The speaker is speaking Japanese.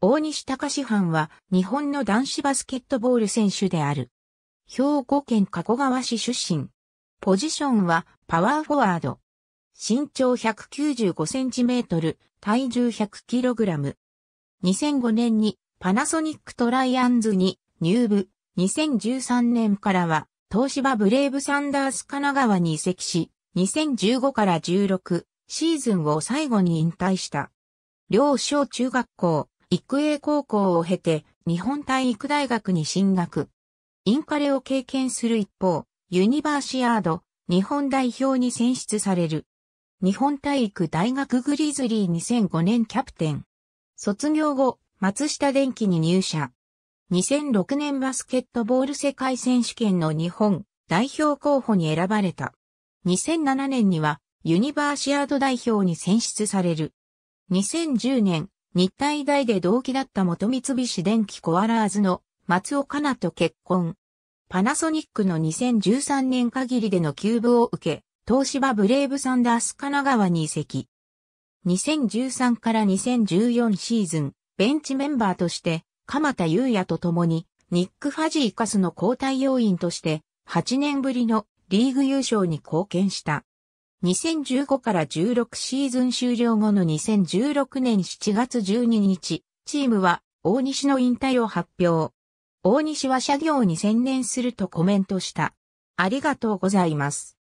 大西隆史藩は日本の男子バスケットボール選手である。兵庫県加古川市出身。ポジションはパワーフォワード。身長1 9 5トル、体重1 0 0ラム。2005年にパナソニックトライアンズに入部。2013年からは東芝ブレイブサンダース神奈川に移籍し、2015から16シーズンを最後に引退した。両小中学校、育英高校を経て日本体育大学に進学。インカレを経験する一方、ユニバーシアード、日本代表に選出される。日本体育大学グリズリー2005年キャプテン。卒業後、松下電機に入社。2006年バスケットボール世界選手権の日本代表候補に選ばれた。2007年にはユニバーシアード代表に選出される。2010年日体大で同期だった元三菱電機コアラーズの松尾香奈と結婚。パナソニックの2013年限りでのーブを受け、東芝ブレイブサンダース神奈川に移籍。2013から2014シーズン、ベンチメンバーとして、鎌田優也と共に、ニック・ファジーカスの交代要員として、8年ぶりのリーグ優勝に貢献した。2015から16シーズン終了後の2016年7月12日、チームは大西の引退を発表。大西は社業に専念するとコメントした。ありがとうございます。